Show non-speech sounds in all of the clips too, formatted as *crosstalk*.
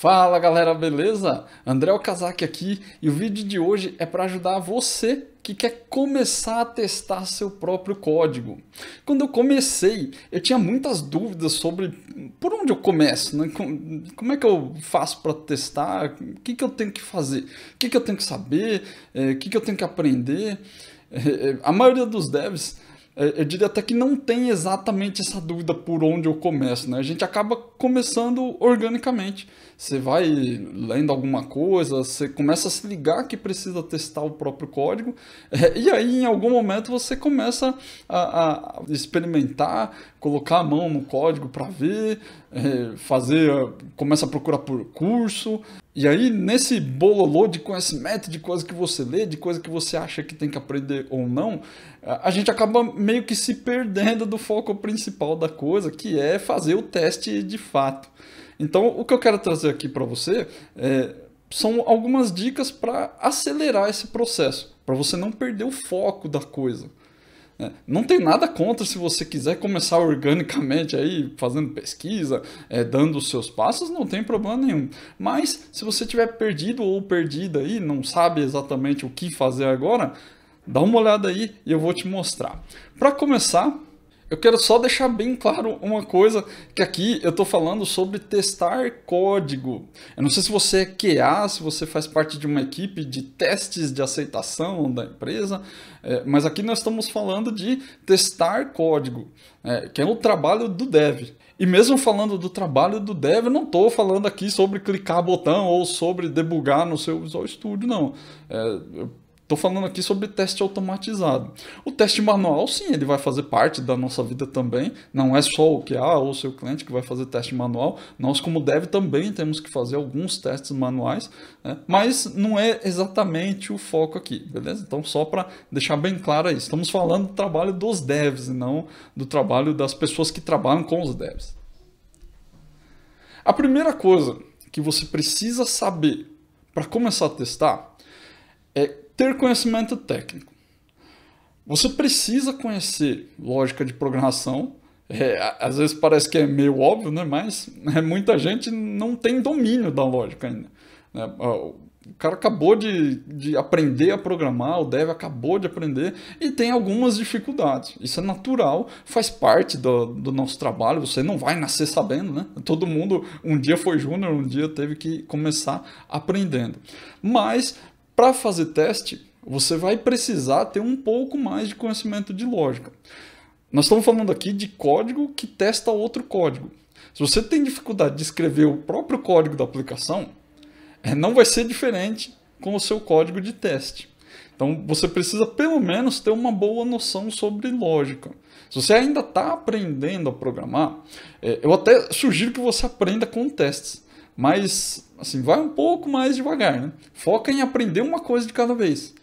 Fala galera, beleza? André Okazaki aqui e o vídeo de hoje é para ajudar você que quer começar a testar seu próprio código. Quando eu comecei, eu tinha muitas dúvidas sobre por onde eu começo, né? como é que eu faço para testar, o que, que eu tenho que fazer, o que, que eu tenho que saber, é, o que, que eu tenho que aprender. É, é, a maioria dos devs eu diria até que não tem exatamente essa dúvida por onde eu começo, né? A gente acaba começando organicamente, você vai lendo alguma coisa, você começa a se ligar que precisa testar o próprio código, é, e aí em algum momento você começa a, a experimentar, colocar a mão no código para ver, é, fazer, começa a procurar por curso, e aí nesse bololô de conhecimento, de coisa que você lê, de coisa que você acha que tem que aprender ou não, a gente acaba meio que se perdendo do foco principal da coisa, que é fazer o teste de fato. Então, o que eu quero trazer aqui para você é, são algumas dicas para acelerar esse processo, para você não perder o foco da coisa. É, não tem nada contra se você quiser começar organicamente aí, fazendo pesquisa, é, dando os seus passos, não tem problema nenhum. Mas se você tiver perdido ou perdida aí, não sabe exatamente o que fazer agora, dá uma olhada aí e eu vou te mostrar. Para começar, eu quero só deixar bem claro uma coisa, que aqui eu estou falando sobre testar código. Eu não sei se você é QA, se você faz parte de uma equipe de testes de aceitação da empresa, é, mas aqui nós estamos falando de testar código, é, que é o trabalho do dev. E mesmo falando do trabalho do dev, eu não estou falando aqui sobre clicar botão ou sobre debugar no seu Visual Studio, não. É, eu Estou falando aqui sobre teste automatizado. O teste manual, sim, ele vai fazer parte da nossa vida também. Não é só o QA ah, ou o seu cliente que vai fazer teste manual. Nós, como dev, também temos que fazer alguns testes manuais, né? mas não é exatamente o foco aqui, beleza? Então, só para deixar bem claro isso, estamos falando do trabalho dos devs e não do trabalho das pessoas que trabalham com os devs. A primeira coisa que você precisa saber para começar a testar é ter conhecimento técnico. Você precisa conhecer lógica de programação. É, às vezes parece que é meio óbvio, né? mas é, muita gente não tem domínio da lógica ainda. Né? O cara acabou de, de aprender a programar, o dev acabou de aprender e tem algumas dificuldades. Isso é natural, faz parte do, do nosso trabalho, você não vai nascer sabendo, né? Todo mundo um dia foi júnior, um dia teve que começar aprendendo. Mas para fazer teste, você vai precisar ter um pouco mais de conhecimento de lógica. Nós estamos falando aqui de código que testa outro código. Se você tem dificuldade de escrever o próprio código da aplicação, é, não vai ser diferente com o seu código de teste. Então você precisa pelo menos ter uma boa noção sobre lógica. Se você ainda está aprendendo a programar, é, eu até sugiro que você aprenda com testes. Mas, assim, vai um pouco mais devagar, né? Foca em aprender uma coisa de cada vez.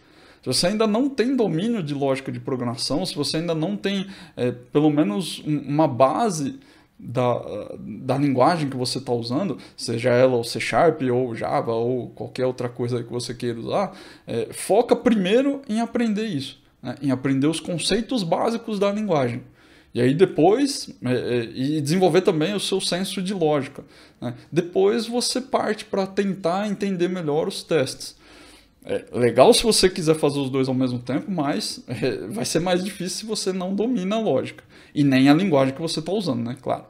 Se você ainda não tem domínio de lógica de programação, se você ainda não tem é, pelo menos um, uma base da, da linguagem que você está usando, seja ela o C Sharp ou Java ou qualquer outra coisa que você queira usar, é, foca primeiro em aprender isso, né? em aprender os conceitos básicos da linguagem. E aí depois, é, é, e desenvolver também o seu senso de lógica. Né? Depois você parte para tentar entender melhor os testes. É legal se você quiser fazer os dois ao mesmo tempo, mas é, vai ser mais difícil se você não domina a lógica. E nem a linguagem que você está usando, né? Claro.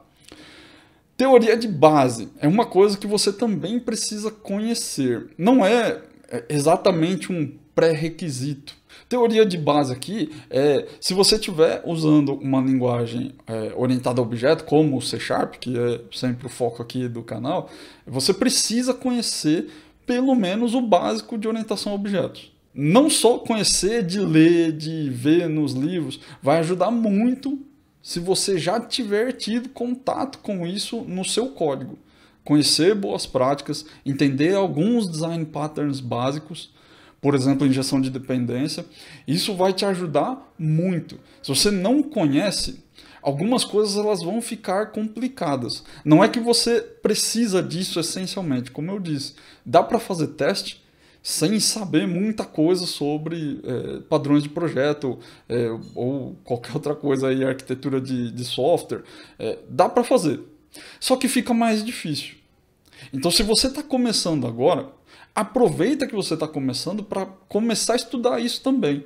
Teoria de base é uma coisa que você também precisa conhecer. Não é, é exatamente um pré-requisito Teoria de base aqui é se você estiver usando uma linguagem é, orientada a objeto, como o C Sharp, que é sempre o foco aqui do canal, você precisa conhecer pelo menos o básico de orientação a objetos. Não só conhecer de ler, de ver nos livros, vai ajudar muito se você já tiver tido contato com isso no seu código. Conhecer boas práticas, entender alguns design patterns básicos por exemplo, injeção de dependência. Isso vai te ajudar muito. Se você não conhece, algumas coisas elas vão ficar complicadas. Não é que você precisa disso essencialmente, como eu disse. Dá para fazer teste sem saber muita coisa sobre é, padrões de projeto é, ou qualquer outra coisa aí, arquitetura de, de software. É, dá para fazer. Só que fica mais difícil. Então, se você está começando agora, aproveita que você está começando para começar a estudar isso também.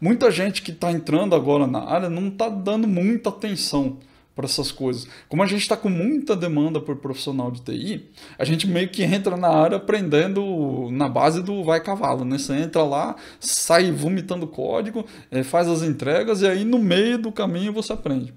Muita gente que está entrando agora na área não está dando muita atenção para essas coisas. Como a gente está com muita demanda por profissional de TI, a gente meio que entra na área aprendendo na base do vai cavalo, né? Você entra lá, sai vomitando código, eh, faz as entregas e aí no meio do caminho você aprende.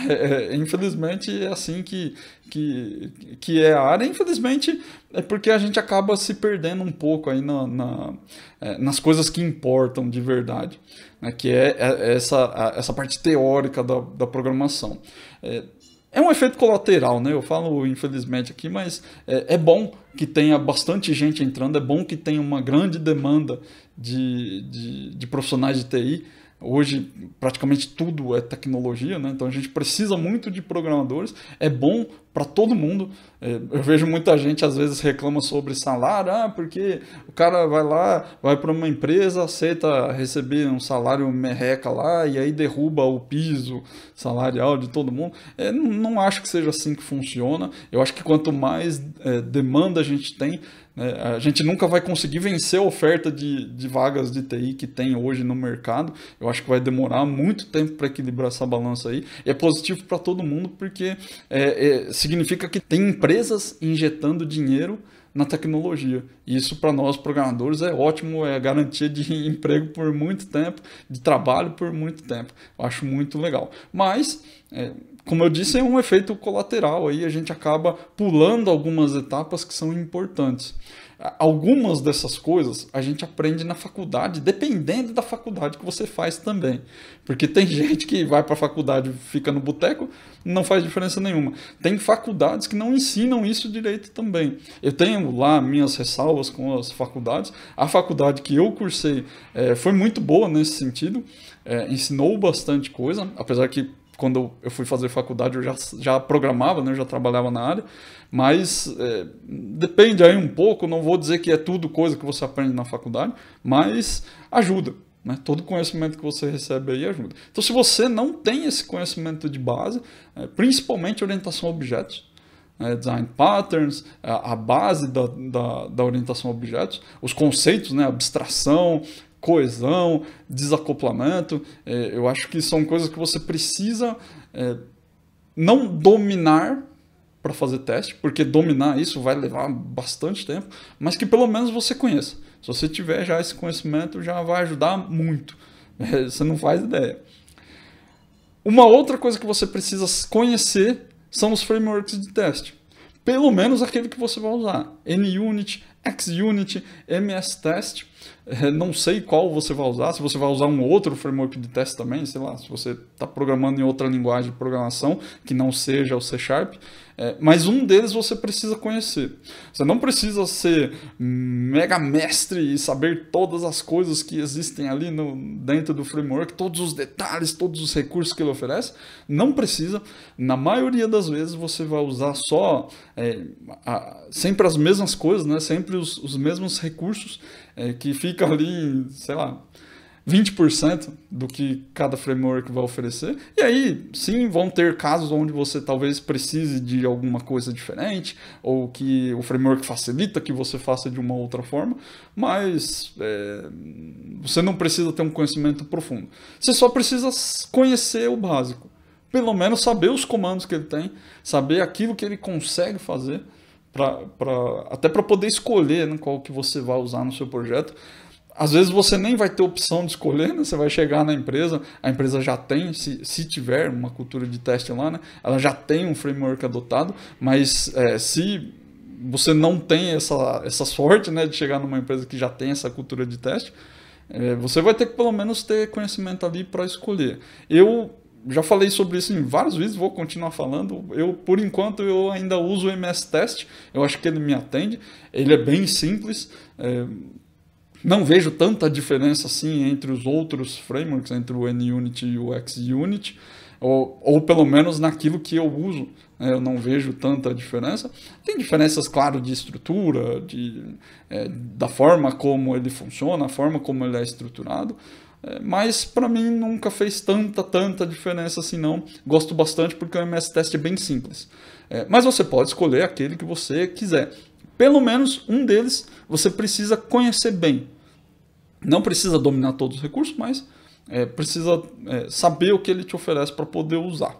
*laughs* infelizmente é assim que, que, que é a área. Infelizmente é porque a gente acaba se perdendo um pouco aí na, na é, nas coisas que importam de verdade, né? que é, é, é essa, essa parte teórica da, da programação. É, é, um efeito colateral, né? Eu falo infelizmente aqui, mas é, bom que tenha bastante gente entrando, é bom que tenha uma grande demanda de, de, de profissionais de TI Hoje, praticamente tudo é tecnologia, né? então a gente precisa muito de programadores. É bom para todo mundo. É, eu vejo muita gente, às vezes, reclama sobre salário, ah, porque o cara vai lá, vai para uma empresa, aceita receber um salário merreca lá e aí derruba o piso salarial de todo mundo. É, não acho que seja assim que funciona. Eu acho que quanto mais é, demanda a gente tem, né? A gente nunca vai conseguir vencer a oferta de, de vagas de TI que tem hoje no mercado. Eu acho que vai demorar muito tempo para equilibrar essa balança aí. E é positivo para todo mundo porque é, é, significa que tem empresas injetando dinheiro na tecnologia. Isso para nós programadores é ótimo, é garantia de *laughs* emprego por muito tempo, de trabalho por muito tempo. Eu acho muito legal. Mas é, como eu disse, é um efeito colateral aí, a gente acaba pulando algumas etapas que são importantes. Algumas dessas coisas a gente aprende na faculdade, dependendo da faculdade que você faz também. Porque tem *laughs* gente que vai para a faculdade fica no boteco, não faz diferença nenhuma. Tem faculdades que não ensinam isso direito também. Eu tenho lá minhas ressalvas com as faculdades. A faculdade que eu cursei é, foi muito boa nesse sentido, é, ensinou bastante coisa, apesar que quando eu fui fazer faculdade eu já, já programava, né? eu já trabalhava na área, mas é, depende aí um pouco, não vou dizer que é tudo coisa que você aprende na faculdade, mas ajuda. Né? Todo conhecimento que você recebe aí ajuda. Então, se você não tem esse conhecimento de base, é, principalmente orientação a objetos, é, design patterns, a base da, da, da orientação a objetos, os conceitos, né, abstração, coesão, desacoplamento. É, eu acho que são coisas que você precisa é, não dominar para fazer teste, porque dominar isso vai levar bastante tempo, mas que pelo menos você conheça. Se você tiver já esse conhecimento, já vai ajudar muito. *laughs* É, você não faz ideia. Uma outra coisa que você precisa conhecer são os frameworks de teste. Pelo menos aquele que você vai usar. NUnit, XUnit, MSTest. É, não sei qual você vai usar, se você vai usar um outro framework de teste também, sei lá, se você está programando em outra linguagem de programação que não seja o C Sharp, é, mas um deles você precisa conhecer. Você não precisa ser mega mestre e saber todas as coisas que existem ali no, dentro do framework, todos os detalhes, todos os recursos que ele oferece. Não precisa. Na maioria das vezes você vai usar só é, a, sempre as mesmas coisas, né? sempre os, os mesmos recursos é, que fica ali, sei lá, 20% do que cada framework vai oferecer. E aí, sim, vão ter casos onde você talvez precise de alguma coisa diferente, ou que o framework facilita que você faça de uma outra forma, mas é, você não precisa ter um conhecimento profundo. Você só precisa conhecer o básico. Pelo menos saber os comandos que ele tem, saber aquilo que ele consegue fazer pra, pra até para poder escolher né, qual que você vai usar no seu projeto. Às vezes você nem vai ter opção de escolher, né? Você vai chegar na empresa, a empresa já tem, se, se tiver uma cultura de teste lá, né? Ela já tem um framework adotado, mas é, se você não tem essa, essa sorte, né? De chegar numa empresa que já tem essa cultura de teste, é, você vai ter que pelo menos ter conhecimento ali para escolher. Eu já falei sobre isso em vários vídeos, vou continuar falando. Eu, por enquanto, eu ainda uso o MS Test, eu acho que ele me atende. Ele é bem simples, é, não vejo tanta diferença assim entre os outros frameworks, entre o NUnit e o XUnit, ou, ou pelo menos naquilo que eu uso. Né? Eu não vejo tanta diferença. Tem diferenças, claro, de estrutura, de, é, da forma como ele funciona, a forma como ele é estruturado, mas para mim nunca fez tanta, tanta diferença assim não. Gosto bastante porque o MS Test é bem simples. É, mas você pode escolher aquele que você quiser. Pelo menos um deles você precisa conhecer bem. Não precisa dominar todos os recursos, mas é, precisa é, saber o que ele te oferece para poder usar.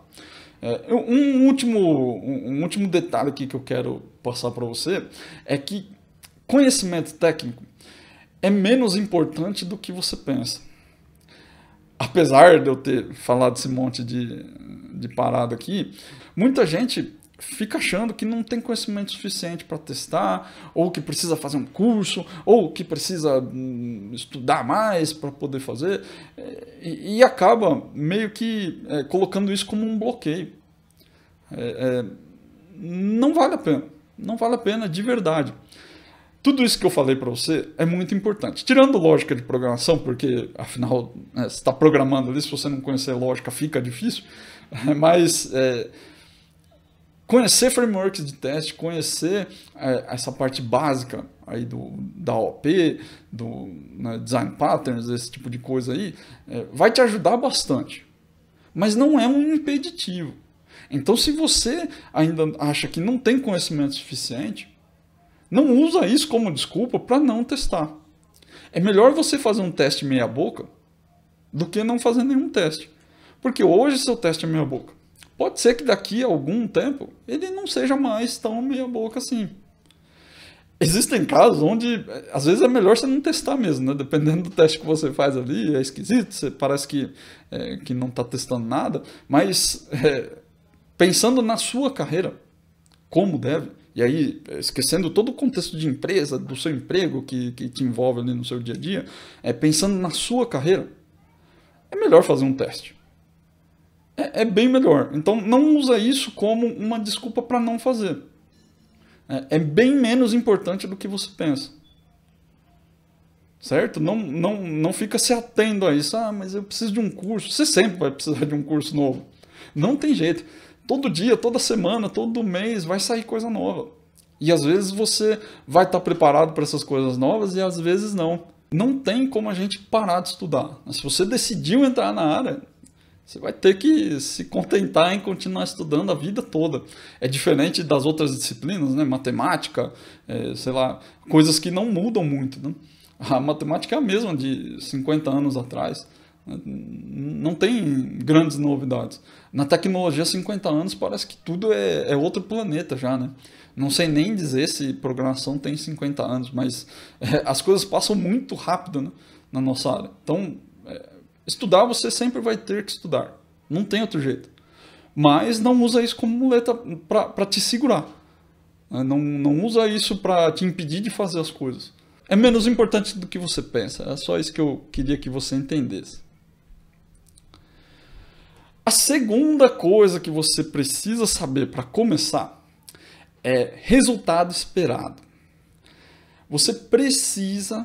É, um, último, um último detalhe aqui que eu quero passar para você é que conhecimento técnico é menos importante do que você pensa apesar de eu ter falado esse monte de, de parada aqui, muita gente fica achando que não tem conhecimento suficiente para testar, ou que precisa fazer um curso, ou que precisa hum, estudar mais para poder fazer, e, e, acaba meio que é, colocando isso como um bloqueio. É, é, não vale a pena, não vale a pena de verdade. Tudo isso que eu falei para você é muito importante. Tirando lógica de programação, porque afinal né, você está programando ali, se você não conhecer lógica fica difícil, *laughs* mas é, conhecer frameworks de teste, conhecer é, essa parte básica aí do, da OP, do né, design patterns, esse tipo de coisa aí, é, vai te ajudar bastante. Mas não é um impeditivo. Então, se você ainda acha que não tem conhecimento suficiente, não usa isso como desculpa para não testar. É melhor você fazer um teste meia boca do que não fazer nenhum teste. Porque hoje seu teste é meia boca. Pode ser que daqui a algum tempo ele não seja mais tão meia boca assim. Existem casos onde às vezes é melhor você não testar mesmo, né? Dependendo do teste que você faz ali, é esquisito, você parece que, é, que não está testando nada, mas é, pensando na sua carreira, como deve, e aí, esquecendo todo o contexto de empresa, do seu emprego que, que te envolve ali no seu dia a dia, é, pensando na sua carreira, é melhor fazer um teste. É, é bem melhor. Então, não usa isso como uma desculpa para não fazer. É, é bem menos importante do que você pensa certo? Não, não, não fica se atendo a isso. Ah, mas eu preciso de um curso. Você sempre vai precisar de um curso novo. Não tem jeito. Todo dia, toda semana, todo mês vai sair coisa nova. E às vezes você vai estar preparado para essas coisas novas e às vezes não. Não tem como a gente parar de estudar. Mas se você decidiu entrar na área, você vai ter que se contentar em continuar estudando a vida toda. É diferente das outras disciplinas, né? Matemática, é, sei lá, coisas que não mudam muito. Né? A matemática é a mesma de 50 anos atrás. Não tem grandes novidades. Na tecnologia, 50 anos parece que tudo é, é outro planeta já, né? Não sei nem dizer se programação tem 50 anos, mas é, as coisas passam muito rápido né, na nossa área. Então, é, estudar você sempre vai ter que estudar. Não tem outro jeito. Mas não usa isso como muleta para te segurar. Né? Não, não usa isso para te impedir de fazer as coisas. É menos importante do que você pensa. É só isso que eu queria que você entendesse. A segunda coisa que você precisa saber para começar é resultado esperado. Você precisa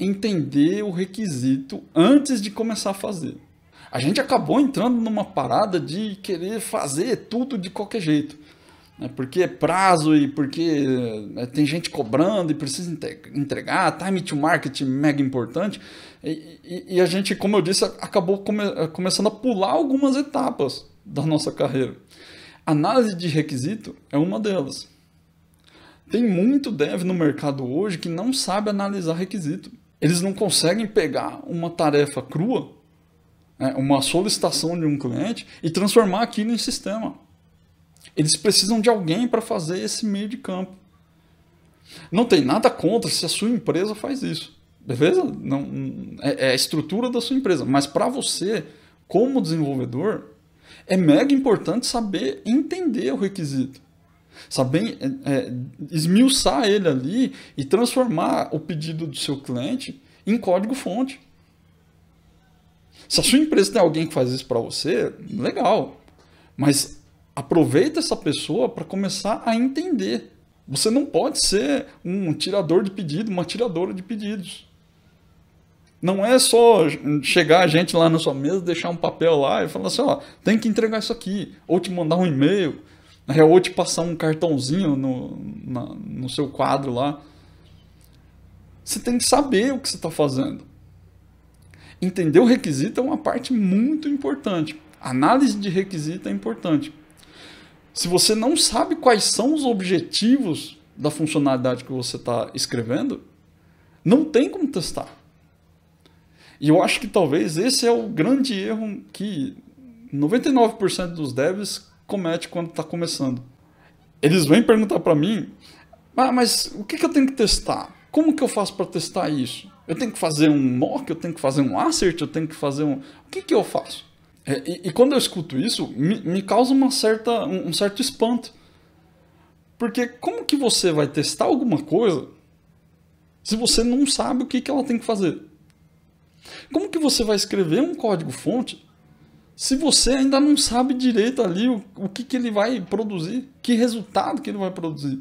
entender o requisito antes de começar a fazer. A gente acabou entrando numa parada de querer fazer tudo de qualquer jeito né? porque é prazo e porque né, tem gente cobrando e precisa entregar, time to market mega importante. E, e, e a gente, como eu disse, acabou come, começando a pular algumas etapas da nossa carreira. Análise de requisito é uma delas. Tem muito dev no mercado hoje que não sabe analisar requisito. Eles não conseguem pegar uma tarefa crua, né, uma solicitação de um cliente, e transformar aquilo em sistema. Eles precisam de alguém para fazer esse meio de campo. Não tem nada contra se a sua empresa faz isso. Beleza? Não, é, é a estrutura da sua empresa. Mas para você, como desenvolvedor, é mega importante saber entender o requisito. Saber é, é esmiuçar ele ali e transformar o pedido do seu cliente em código-fonte. Se a sua empresa tem alguém que faz isso para você, legal. Mas aproveita essa pessoa para começar a entender. Você não pode ser um tirador de pedido, uma tiradora de pedidos. Não é só chegar a gente lá na sua mesa, deixar um papel lá e falar assim, ó, tem que entregar isso aqui, ou te mandar um e-mail, ou te passar um cartãozinho no, na, no seu quadro lá. Você tem que saber o que você está fazendo. Entender o requisito é uma parte muito importante. análise de requisito é importante. Se você não sabe quais são os objetivos da funcionalidade que você está escrevendo, não tem como testar. E eu acho que talvez esse é o grande erro que 99% dos devs comete quando está começando. Eles vêm perguntar para mim, ah, mas o que, que eu tenho que testar? Como que eu faço para testar isso? Eu tenho que fazer um mock, eu tenho que fazer um assert, eu tenho que fazer um... O que, que eu faço? É, e, e, quando eu escuto isso, me, me causa uma certa, um, um certo espanto. Porque como que você vai testar alguma coisa se você não sabe o que, que ela tem que fazer? Como que você vai escrever um código-fonte se você ainda não sabe direito ali o, o que, que ele vai produzir, que resultado que ele vai produzir?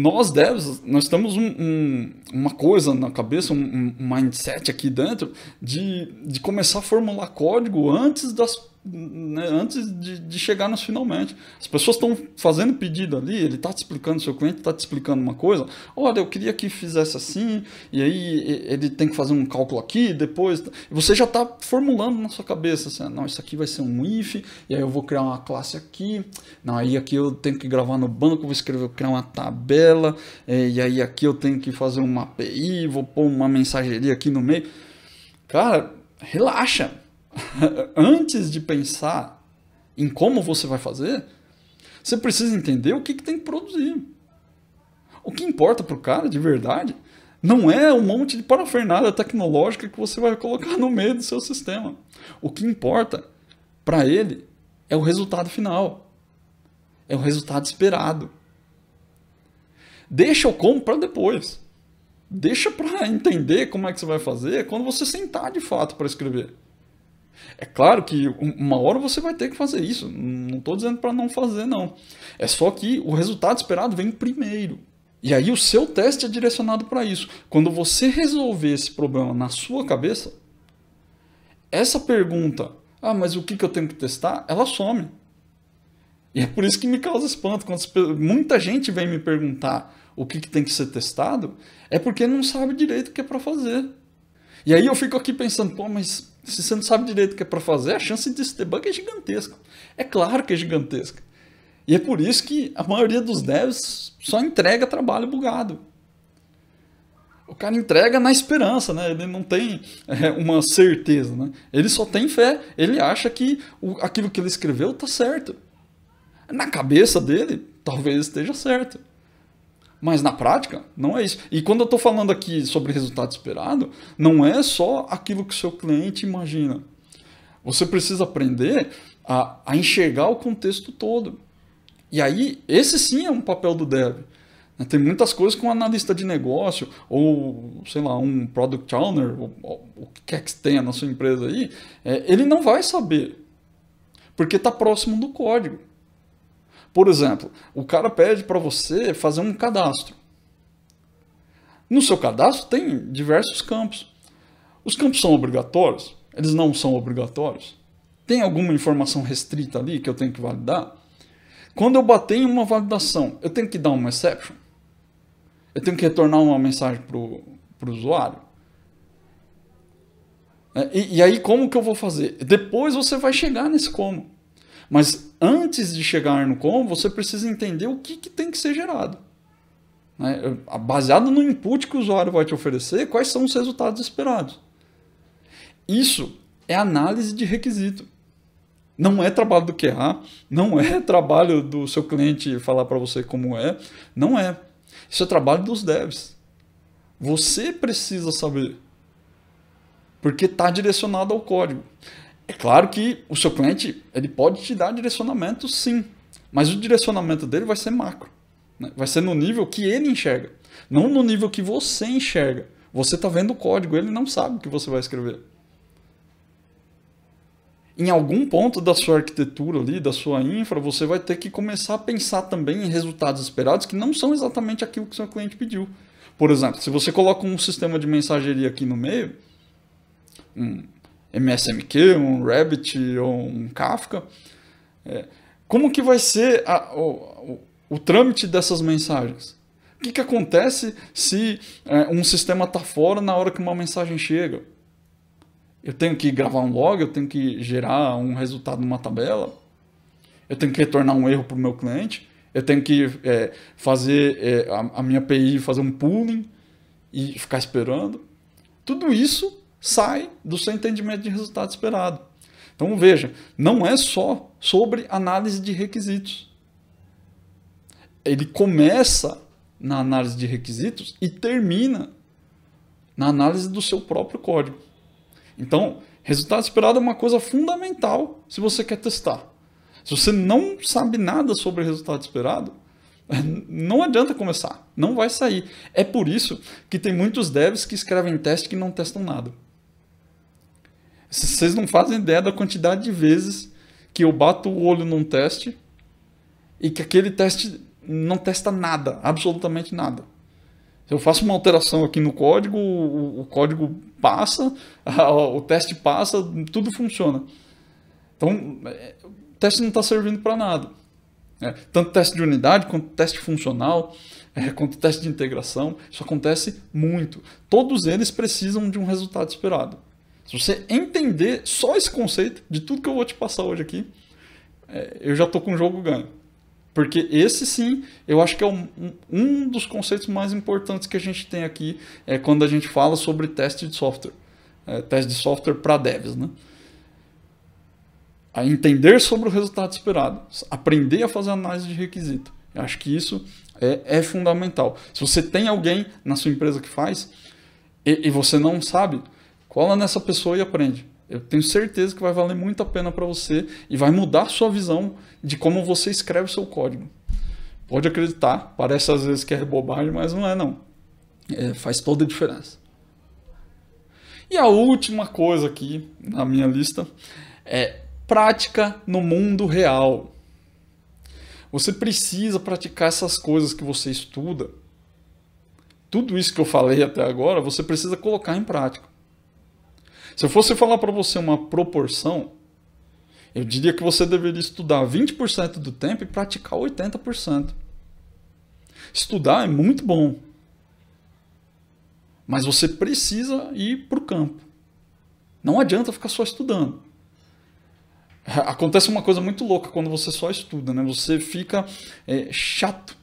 nós devs, nós temos um, um, uma coisa na cabeça, um, um mindset aqui dentro de, de começar a formular código antes das né, antes de, de, chegar nos finalmente. As pessoas estão fazendo pedido ali, ele está te explicando, seu cliente está te explicando uma coisa. Olha, eu queria que fizesse assim, e aí ele tem que fazer um cálculo aqui, depois. Tá. Você já está formulando na sua cabeça, assim, não, isso aqui vai ser um if, e aí eu vou criar uma classe aqui, não, aí aqui eu tenho que gravar no banco, vou escrever, criar uma tabela, e aí aqui eu tenho que fazer uma API, vou pôr uma mensageria aqui no meio. Cara, relaxa, *laughs* antes de pensar em como você vai fazer, você precisa entender o que, que tem que produzir. O que importa para o cara de verdade não é um monte de parafernália tecnológica que você vai colocar no meio do seu sistema. O que importa para ele é o resultado final. É o resultado esperado. Deixa o como para depois. Deixa para entender como é que você vai fazer quando você sentar de fato para escrever. É claro que uma hora você vai ter que fazer isso. Não estou dizendo para não fazer, não. É só que o resultado esperado vem primeiro. E aí o seu teste é direcionado para isso. Quando você resolver esse problema na sua cabeça, essa pergunta, ah, mas o que, que eu tenho que testar? Ela some. E é por isso que me causa espanto. Quando muita gente vem me perguntar o que, que tem que ser testado, é porque não sabe direito o que é para fazer. E aí eu fico aqui pensando, pô, mas se você não sabe direito o que é para fazer, a chance desse debug é gigantesca. É claro que é gigantesca. E é por isso que a maioria dos devs só entrega trabalho bugado. O cara entrega na esperança, né? Ele não tem é, uma certeza, né? Ele só tem fé. Ele acha que o, aquilo que ele escreveu tá certo. Na cabeça dele, talvez esteja certo. Mas na prática, não é isso. E quando eu estou falando aqui sobre resultado esperado, não é só aquilo que o seu cliente imagina. Você precisa aprender a, a enxergar o contexto todo. E aí, esse sim é um papel do dev. Né? Tem muitas coisas que um analista de negócio, ou sei lá, um product owner, ou, ou, o que quer que tenha na sua empresa aí, é, ele não vai saber. Porque está próximo do código. Por exemplo, o cara pede para você fazer um cadastro. No seu cadastro tem diversos campos. Os campos são obrigatórios? Eles não são obrigatórios? Tem alguma informação restrita ali que eu tenho que validar? Quando eu bater em uma validação, eu tenho que dar uma exception? Eu tenho que retornar uma mensagem para o usuário? É, e, e aí, como que eu vou fazer? Depois você vai chegar nesse como. Mas antes de chegar no como, você precisa entender o que, que tem que ser gerado. Né? Baseado no input que o usuário vai te oferecer, quais são os resultados esperados. Isso é análise de requisito. Não é trabalho do QA, não é *laughs* trabalho do seu cliente falar para você como é, não é. Isso é trabalho dos devs. Você precisa saber, porque está direcionado ao código. É claro que o seu cliente ele pode te dar direcionamento, sim, mas o direcionamento dele vai ser macro. Né? Vai ser no nível que ele enxerga, não no nível que você enxerga. Você está vendo o código, ele não sabe o que você vai escrever. Em algum ponto da sua arquitetura ali, da sua infra, você vai ter que começar a pensar também em resultados esperados que não são exatamente aquilo que seu cliente pediu. Por exemplo, se você coloca um sistema de mensageria aqui no meio, um MSMQ, um Rabbit ou um Kafka. É, como que vai ser a, o, o, o, trâmite dessas mensagens? O que, que acontece se é, um sistema está fora na hora que uma mensagem chega? Eu tenho que gravar um log, eu tenho que gerar um resultado numa tabela, eu tenho que retornar um erro para o meu cliente, eu tenho que é, fazer é, a, a minha API fazer um pooling e ficar esperando. Tudo isso sai do seu entendimento de resultado esperado. Então veja, não é só sobre análise de requisitos. Ele começa na análise de requisitos e termina na análise do seu próprio código. Então, resultado esperado é uma coisa fundamental se você quer testar. Se você não sabe nada sobre resultado esperado, *laughs* não adianta começar, não vai sair. É por isso que tem muitos devs que escrevem teste que não testam nada. Vocês não fazem ideia da quantidade de vezes que eu bato o olho num teste e que aquele teste não testa nada, absolutamente nada. Eu faço uma alteração aqui no código, o, o código passa, *laughs* o teste passa, tudo funciona. Então, é, o teste não está servindo para nada. É, tanto teste de unidade quanto teste funcional, é, quanto teste de integração, isso acontece muito. Todos eles precisam de um resultado esperado. Se você entender só esse conceito de tudo que eu vou te passar hoje aqui, é, eu já estou com o jogo ganho. Porque esse sim, eu acho que é um, um dos conceitos mais importantes que a gente tem aqui é quando a gente fala sobre teste de software. É, teste de software para devs, né? A entender sobre o resultado esperado, aprender a fazer análise de requisito. Eu acho que isso é, é fundamental. Se você tem alguém na sua empresa que faz e, e você não sabe, Cola nessa pessoa e aprende. Eu tenho certeza que vai valer muito a pena para você e vai mudar a sua visão de como você escreve o seu código. Pode acreditar, parece às vezes que é bobagem, mas não é não. É, faz toda a diferença. E a última coisa aqui na minha lista é prática no mundo real. Você precisa praticar essas coisas que você estuda. Tudo isso que eu falei até agora, você precisa colocar em prática. Se eu fosse falar para você uma proporção, eu diria que você deveria estudar 20% do tempo e praticar 80%. Estudar é muito bom, mas você precisa ir para o campo. Não adianta ficar só estudando. Acontece uma coisa muito louca quando você só estuda, né? Você fica é, chato.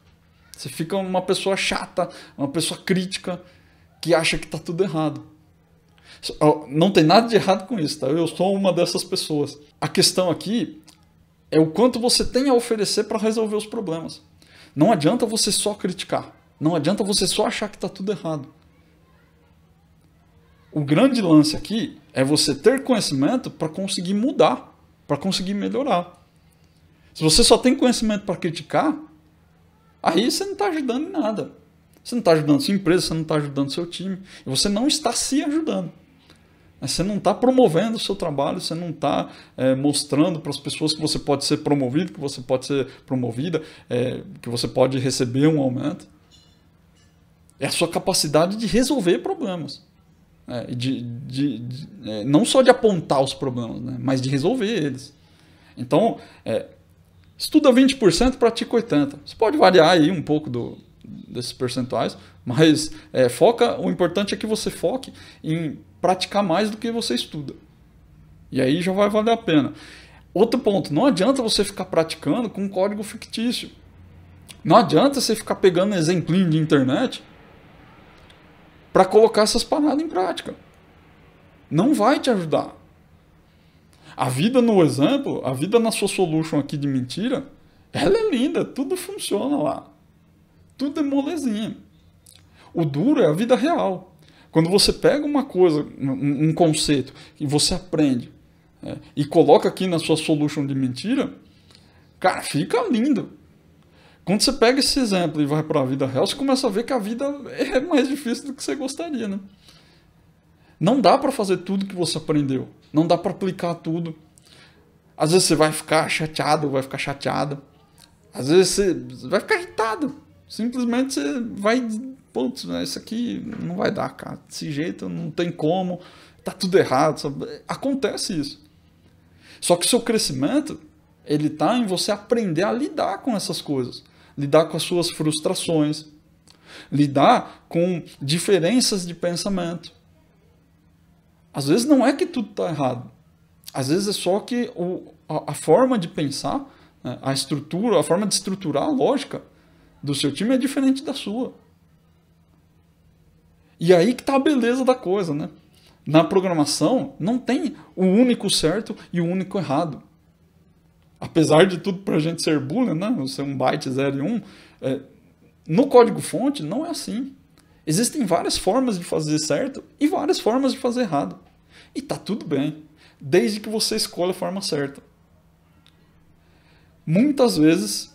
Você fica uma pessoa chata, uma pessoa crítica que acha que está tudo errado. Não tem nada de errado com isso, tá? Eu sou uma dessas pessoas. A questão aqui é o quanto você tem a oferecer para resolver os problemas. Não adianta você só criticar. Não adianta você só achar que está tudo errado. O grande lance aqui é você ter conhecimento para conseguir mudar, para conseguir melhorar. Se você só tem conhecimento para criticar, aí você não está ajudando em nada. Você não está ajudando sua empresa, você não está ajudando seu time. Você não está se ajudando. Você não está promovendo o seu trabalho, você não está é, mostrando para as pessoas que você pode ser promovido, que você pode ser promovida, é, que você pode receber um aumento. É a sua capacidade de resolver problemas. É, de, de, de é, não só de apontar os problemas, né, mas de resolver eles. Então, é, estuda 20%, pratica 80%. Você pode variar aí um pouco do, desses percentuais, mas é, foca. o importante é que você foque em praticar mais do que você estuda. E aí já vai valer a pena. Outro ponto, não adianta você ficar praticando com um código fictício. Não adianta você ficar pegando exemplinho de internet para colocar essas paradas em prática. Não vai te ajudar. A vida no exemplo, a vida na sua solution aqui de mentira, ela é linda, tudo funciona lá. Tudo é molezinha. O duro é a vida real. Quando você pega uma coisa, um, um conceito, e você aprende é, e coloca aqui na sua solution de mentira, cara, fica lindo. Quando você pega esse exemplo e vai para a vida real, você começa a ver que a vida é mais difícil do que você gostaria, né? Não dá para fazer tudo que você aprendeu. Não dá para aplicar tudo. Às vezes você vai ficar chateado, vai ficar chateada. Às vezes você vai ficar irritado. Simplesmente você vai putz, isso aqui não vai dar, cara, desse jeito não tem como, tá tudo errado, sabe? acontece isso. Só que o seu crescimento, ele tá em você aprender a lidar com essas coisas, lidar com as suas frustrações, lidar com diferenças de pensamento. Às vezes não é que tudo tá errado, às vezes é só que o, a, a forma de pensar, né, a estrutura, a forma de estruturar a lógica do seu time é diferente da sua. E aí que está a beleza da coisa, né? Na programação não tem o único certo e o único errado. Apesar de tudo para a gente ser boolean, né? Ser um byte 0 e 1, um, é, no código fonte não é assim. Existem várias formas de fazer certo e várias formas de fazer errado. E está tudo bem, desde que você escolha a forma certa. Muitas vezes,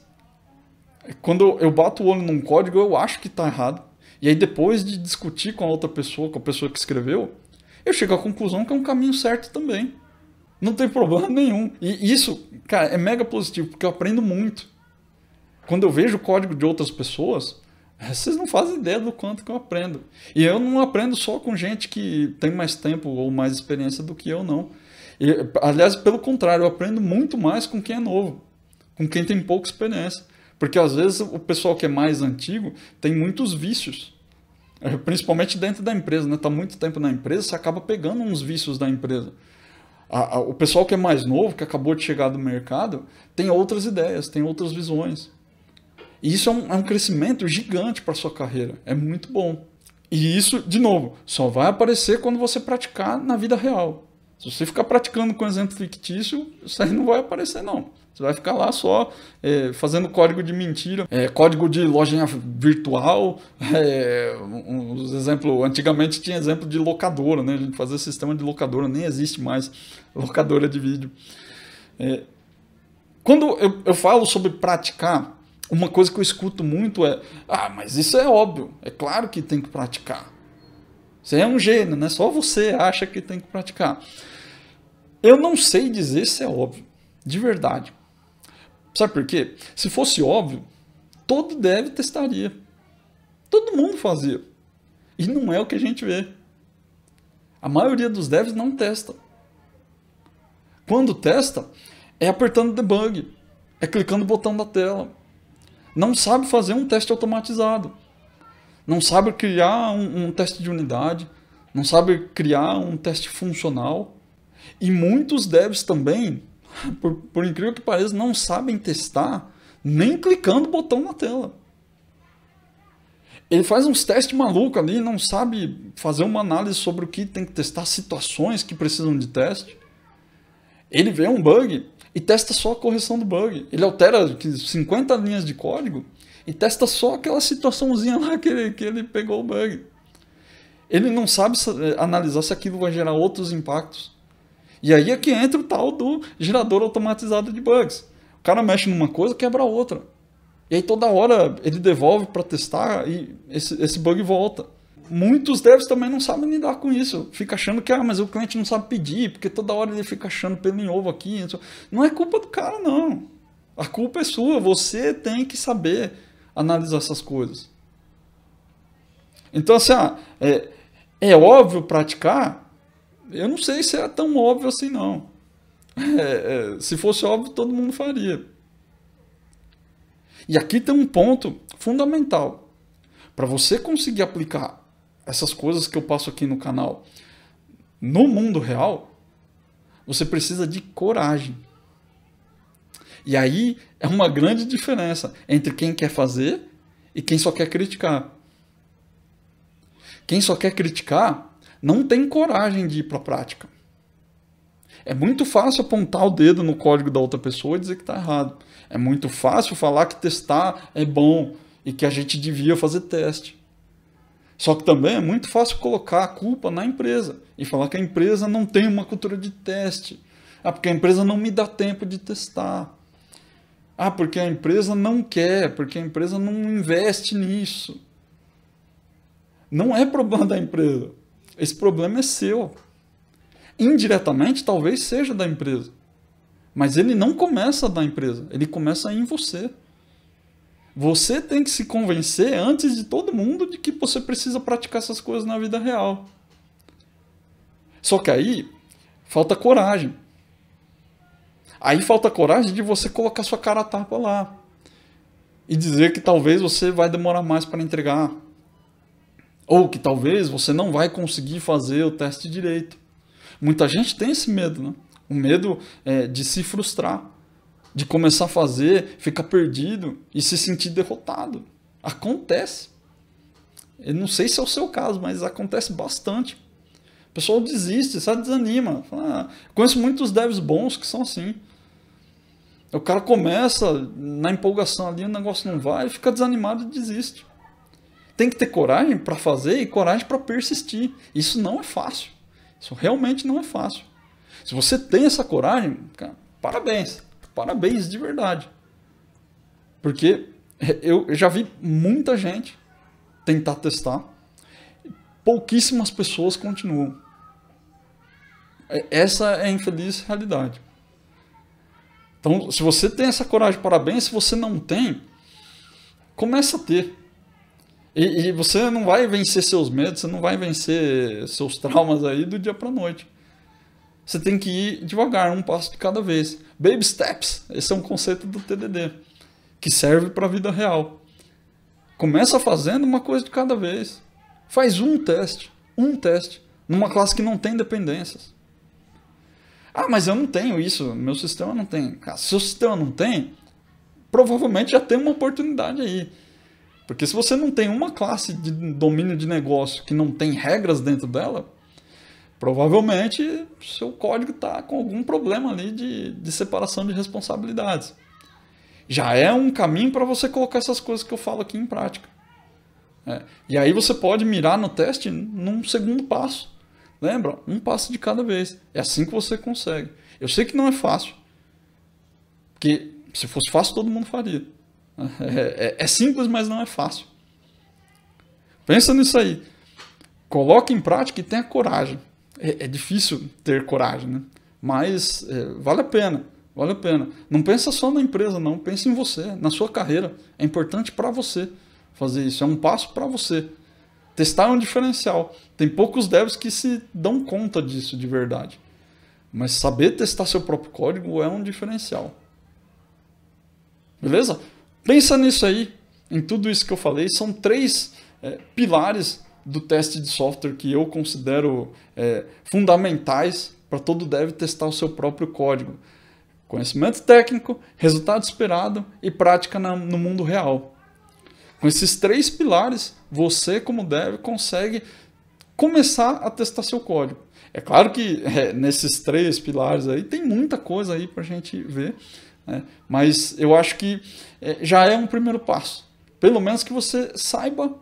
quando eu bato o olho num código, eu acho que está errado. E aí, depois de discutir com a outra pessoa, com a pessoa que escreveu, eu chego à conclusão que é um caminho certo também. Não tem *laughs* problema nenhum. E isso, cara, é mega positivo, porque eu aprendo muito. Quando eu vejo o código de outras pessoas, *laughs* vocês não fazem ideia do quanto que eu aprendo. E eu não aprendo só com gente que tem mais tempo ou mais experiência do que eu, não. E, aliás, pelo contrário, eu aprendo muito mais com quem é novo, com quem tem pouca experiência. Porque às vezes o pessoal que é mais antigo tem muitos vícios. É, principalmente dentro da empresa, né? Tá muito tempo na empresa, você acaba pegando uns vícios da empresa. A, a, o pessoal que é mais novo, que acabou de chegar do mercado, tem outras ideias, tem outras visões. E isso é um, é um crescimento gigante para sua carreira. É muito bom. E isso, de novo, só vai aparecer quando você praticar na vida real. Se você ficar praticando com exemplo fictício, isso aí não vai aparecer, não. Você vai ficar lá só é, fazendo código de mentira, é, código de lojinha virtual, é, uns Antigamente tinha exemplo de locadora, né? A gente fazia sistema de locadora, nem existe mais locadora de vídeo. É, quando eu, eu falo sobre praticar, uma coisa que eu escuto muito é: ah, mas isso é óbvio, é claro que tem que praticar. Você é um gênio, né? Só você acha que tem que praticar. Eu não sei dizer se é óbvio, de verdade. Sabe por quê? Se fosse óbvio, todo dev testaria. Todo mundo fazia. E não é o que a gente vê. A maioria dos devs não testa. Quando testa, é apertando debug, é clicando no botão da tela. Não sabe fazer um teste automatizado. Não sabe criar um, um teste de unidade. Não sabe criar um teste funcional. E muitos devs também, por, por incrível que pareça, não sabem testar nem clicando o botão na tela. Ele faz uns testes malucos ali, não sabe fazer uma análise sobre o que tem que testar, situações que precisam de teste. Ele vê um bug e testa só a correção do bug. Ele altera 50 linhas de código e testa só aquela situaçãozinha lá que ele, que ele pegou o bug. Ele não sabe eh, analisar se aquilo vai gerar outros impactos. E aí é que entra o tal do gerador automatizado de bugs. O cara mexe numa coisa, quebra outra. E aí toda hora ele devolve para testar e esse, esse bug volta. Muitos devs também não sabem lidar com isso. Fica achando que, ah, mas o cliente não sabe pedir, porque toda hora ele fica achando pelo em ovo aqui. Não é culpa do cara, não. A culpa é sua. Você tem que saber analisar essas coisas. Então, assim, ah, é, é óbvio praticar, eu não sei se é tão óbvio assim, não. É, é, se fosse óbvio, todo mundo faria. E aqui tem um ponto fundamental. Para você conseguir aplicar essas coisas que eu passo aqui no canal no mundo real, você precisa de coragem. E aí é uma grande diferença entre quem quer fazer e quem só quer criticar. Quem só quer criticar não tem coragem de ir para a prática. É muito fácil apontar o dedo no código da outra pessoa e dizer que está errado. É muito fácil falar que testar é bom e que a gente devia fazer teste. Só que também é muito fácil colocar a culpa na empresa e falar que a empresa não tem uma cultura de teste. Ah, porque a empresa não me dá tempo de testar. Ah, porque a empresa não quer, porque a empresa não investe nisso. Não é problema da empresa. Esse problema é seu. Indiretamente, talvez seja da empresa. Mas ele não começa da empresa, ele começa em você. Você tem que se convencer antes de todo mundo de que você precisa praticar essas coisas na vida real. Só que aí falta coragem. Aí falta coragem de você colocar sua cara a tapa lá e dizer que talvez você vai demorar mais para entregar ou que talvez você não vai conseguir fazer o teste direito. Muita gente tem esse medo, né? O medo é, de se frustrar, de começar a fazer, ficar perdido e se sentir derrotado. Acontece. Eu não sei se é o seu caso, mas acontece bastante. O pessoal desiste, só desanima. ah, conheço muitos devs bons que são assim. O cara começa na empolgação ali, o negócio não vai, ele fica desanimado e desiste tem que ter coragem para fazer e coragem para persistir. Isso não é fácil. Isso realmente não é fácil. Se você tem essa coragem, cara, parabéns. Parabéns de verdade. Porque é, eu já vi muita gente tentar testar. Pouquíssimas pessoas continuam. É, essa é a infeliz realidade. Então, se você tem essa coragem, parabéns. Se você não tem, começa a ter. E, e, você não vai vencer seus medos, você não vai vencer seus traumas aí do dia para noite. Você tem que ir devagar, um passo de cada vez. Baby steps, esse é um conceito do TDD que serve para a vida real. Começa fazendo uma coisa de cada vez. Faz um teste, um teste numa classe que não tem dependências. Ah, mas eu não tenho isso, meu sistema não tem. Ah, se seu sistema não tem, provavelmente já tem uma oportunidade aí. Porque se você não tem uma classe de domínio de negócio que não tem regras dentro dela, provavelmente seu código está com algum problema ali de, de separação de responsabilidades. Já é um caminho para você colocar essas coisas que eu falo aqui em prática. É. E aí você pode mirar no teste num segundo passo. Lembra? Um passo de cada vez. É assim que você consegue. Eu sei que não é fácil. Porque se fosse fácil, todo mundo faria. É, é, é simples, mas não é fácil. Pensa nisso aí. Coloque em prática e tenha coragem. É, é difícil ter coragem, né? Mas é, vale a pena. Vale a pena. Não pensa só na empresa, não. Pense em você, na sua carreira. É importante para você fazer isso. É um passo para você. Testar é um diferencial. Tem poucos devs que se dão conta disso de verdade. Mas saber testar seu próprio código é um diferencial. Beleza? Pensa nisso aí, em tudo isso que eu falei, são três é, pilares do teste de software que eu considero é, fundamentais para todo dev testar o seu próprio código. Conhecimento técnico, resultado esperado e prática na, no mundo real. Com esses três pilares, você, como dev, consegue começar a testar seu código. É claro que é, nesses três pilares aí tem muita coisa aí para a gente ver, né? mas eu acho que é, já é um primeiro passo. Pelo menos que você saiba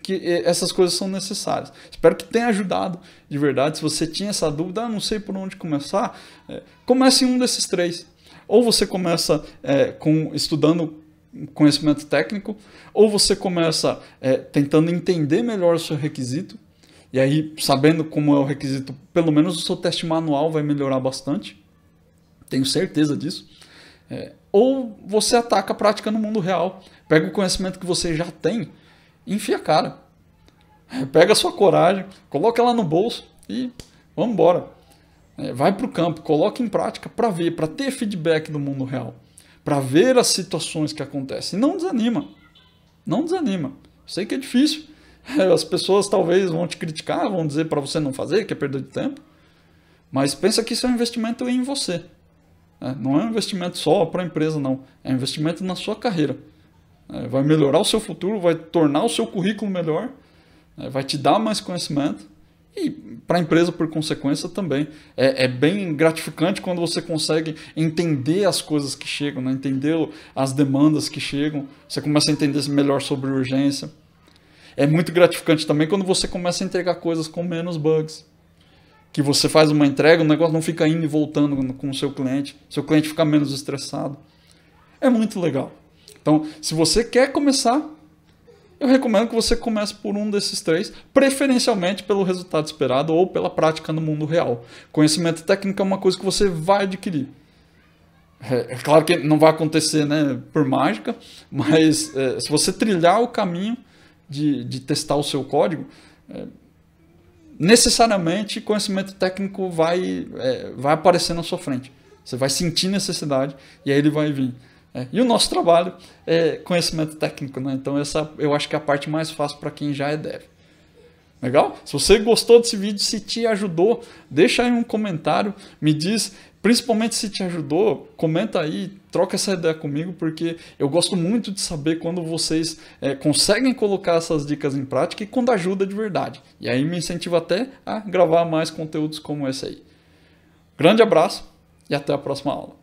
que é, essas coisas são necessárias. Espero que tenha ajudado de verdade. Se você tinha essa dúvida, ah, não sei por onde começar, é, comece em um desses três. Ou você começa é, com estudando conhecimento técnico, ou você começa é, tentando entender melhor o seu requisito, e aí, sabendo como é o requisito, pelo menos o seu teste manual vai melhorar bastante. Tenho certeza disso. É, ou você ataca a prática no mundo real. Pega o conhecimento que você já tem e enfia a cara. É, pega a sua coragem, coloca ela no bolso e vamos embora. É, vai para o campo, coloca em prática para ver, para ter feedback do mundo real, para ver as situações que acontecem. Não desanima, não desanima. Sei que é difícil. É, as pessoas talvez vão te criticar, vão dizer para você não fazer, que é perda de tempo. Mas pensa que isso é um investimento em você. Né? Não é um investimento só para a empresa, não. É um investimento na sua carreira. É, vai melhorar o seu futuro, vai tornar o seu currículo melhor, né? vai te dar mais conhecimento e para a empresa, por consequência, também. É, é, bem gratificante quando você consegue entender as coisas que chegam, né? entender as demandas que chegam, você começa a entender melhor sobre urgência. É muito gratificante também quando você começa a entregar coisas com menos bugs que você faz uma entrega, o negócio não fica indo e voltando com o seu cliente, seu cliente fica menos estressado. É muito legal. Então, se você quer começar, eu recomendo que você comece por um desses três, preferencialmente pelo resultado esperado ou pela prática no mundo real. Conhecimento técnico é uma coisa que você vai adquirir. É, é claro que não vai acontecer né, por mágica, mas é, se você trilhar o caminho de, de testar o seu código, é, necessariamente conhecimento técnico vai, é, vai aparecer na sua frente. Você vai sentir necessidade e aí ele vai vir. É. E o nosso trabalho é conhecimento técnico, né? Então essa eu acho que é a parte mais fácil para quem já é dev. Legal? Se você gostou desse vídeo, se te ajudou, deixa aí um comentário, me diz, principalmente se te ajudou, comenta aí troca essa ideia comigo, porque eu gosto muito de saber quando vocês é, conseguem colocar essas dicas em prática e quando ajuda de verdade. E aí me incentiva até a gravar mais conteúdos como esse aí. Grande abraço e até a próxima aula.